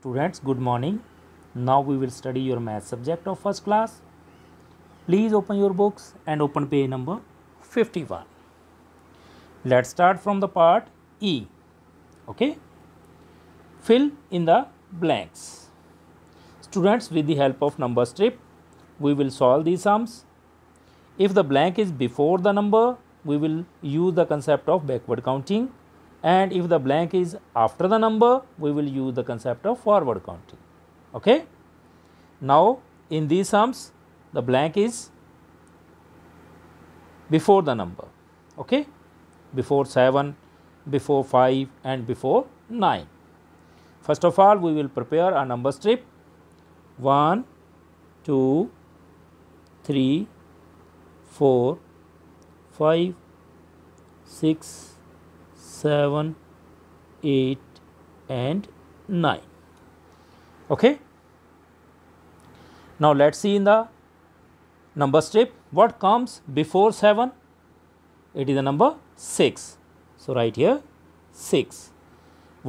Students, good morning. Now we will study your math subject of first class. Please open your books and open page number 51. Let's start from the part E. Okay. Fill in the blanks. Students, with the help of number strip, we will solve these sums. If the blank is before the number, we will use the concept of backward counting and if the blank is after the number we will use the concept of forward counting. Okay? Now, in these sums the blank is before the number okay before 7 before 5 and before 9 first of all we will prepare a number strip 1 2 3 4 5 6 7 8 and 9 okay now let's see in the number strip what comes before 7 it is the number 6 so right here 6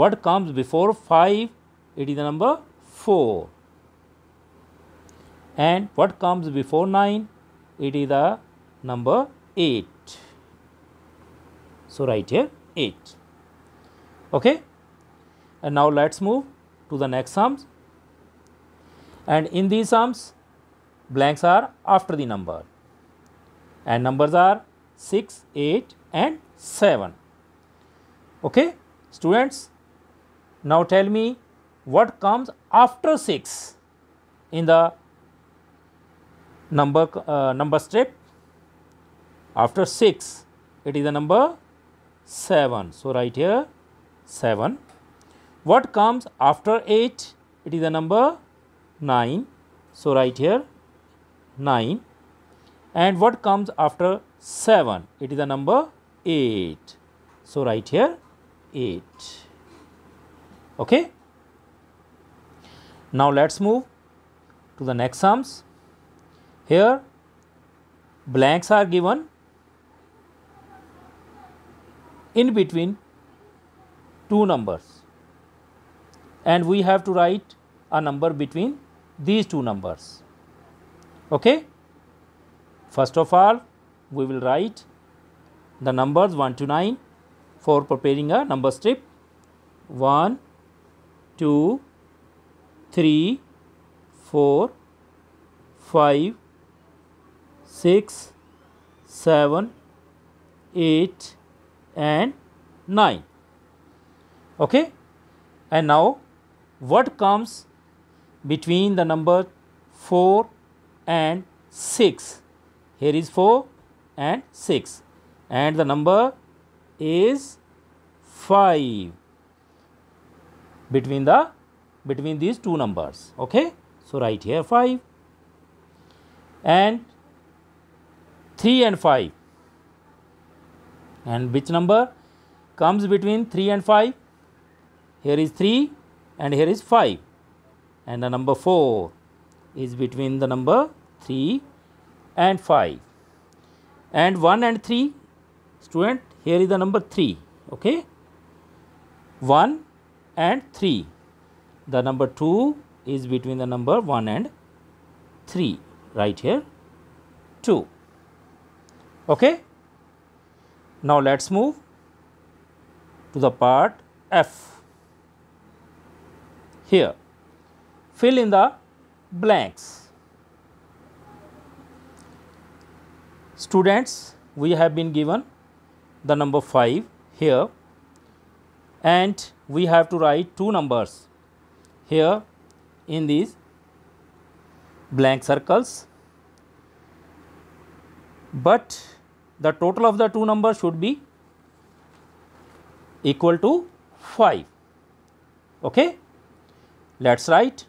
what comes before 5 it is the number 4 and what comes before 9 it is the number 8 so right here 8 okay and now let's move to the next sums and in these sums blanks are after the number and numbers are 6 8 and 7 okay students now tell me what comes after 6 in the number uh, number strip. after 6 it is the number 7. So, right here 7. What comes after 8? It is a number 9. So, right here 9. And what comes after 7? It is a number 8. So, right here 8. Okay. Now, let us move to the next sums. Here, blanks are given in between two numbers and we have to write a number between these two numbers okay first of all we will write the numbers 1 to 9 for preparing a number strip 1 2 3 4 5 6 7 8 and 9 okay and now what comes between the number 4 and 6 here is 4 and 6 and the number is 5 between the between these two numbers okay so right here 5 and 3 and 5 and which number comes between 3 and 5 here is 3 and here is 5 and the number 4 is between the number 3 and 5 and 1 and 3 student here is the number 3 okay 1 and 3 the number 2 is between the number 1 and 3 right here 2 okay now, let us move to the part F. Here, fill in the blanks. Students, we have been given the number 5 here and we have to write two numbers here in these blank circles but the total of the two numbers should be equal to 5. Okay? Let us write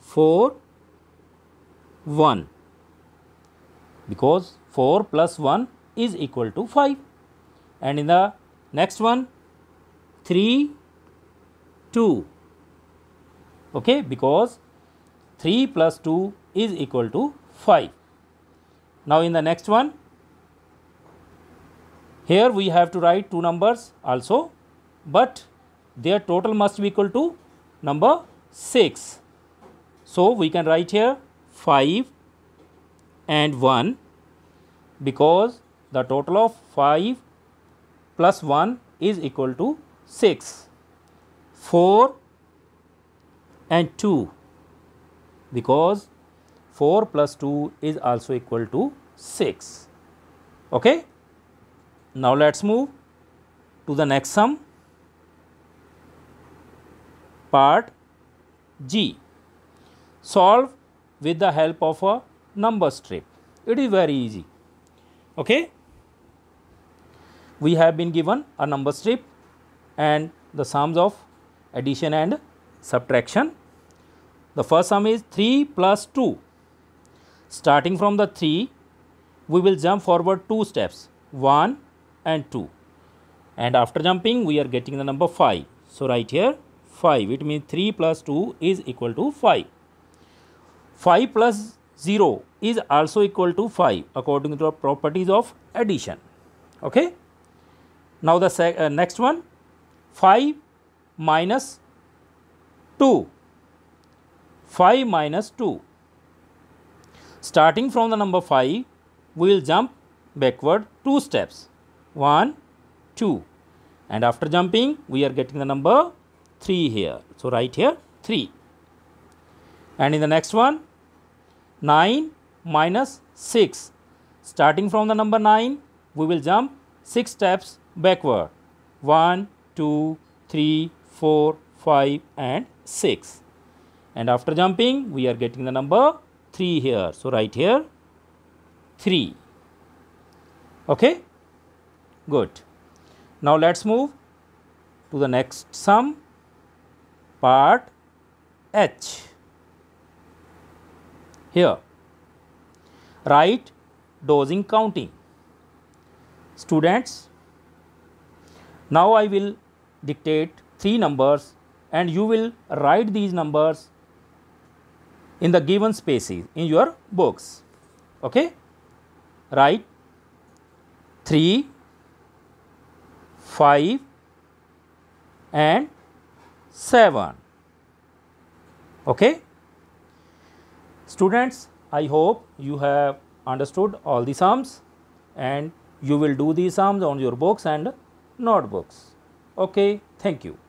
4 1 because 4 plus 1 is equal to 5 and in the next one 3 2 okay because 3 plus 2 is equal to 5 now in the next one here we have to write two numbers also, but their total must be equal to number 6. So, we can write here 5 and 1 because the total of 5 plus 1 is equal to 6. 4 and 2 because 4 plus 2 is also equal to 6. Okay. Now, let us move to the next sum part G. Solve with the help of a number strip. It is very easy. Okay? We have been given a number strip and the sums of addition and subtraction. The first sum is 3 plus 2. Starting from the 3, we will jump forward 2 steps. 1 and 2 and after jumping we are getting the number 5 so right here 5 it means 3 plus 2 is equal to 5 5 plus 0 is also equal to 5 according to the properties of addition okay now the uh, next one 5 minus 2 5 minus 2 starting from the number 5 we will jump backward 2 steps 1, 2 and after jumping we are getting the number 3 here. So, right here 3 and in the next one 9 minus 6 starting from the number 9 we will jump 6 steps backward 1, 2, 3, 4, 5 and 6 and after jumping we are getting the number 3 here. So, right here 3 okay Good. Now, let us move to the next sum part H. Here, write dosing counting. Students, now I will dictate three numbers and you will write these numbers in the given spaces in your books. Okay? Write 3, 5 and 7 okay students i hope you have understood all the sums and you will do these sums on your books and notebooks okay thank you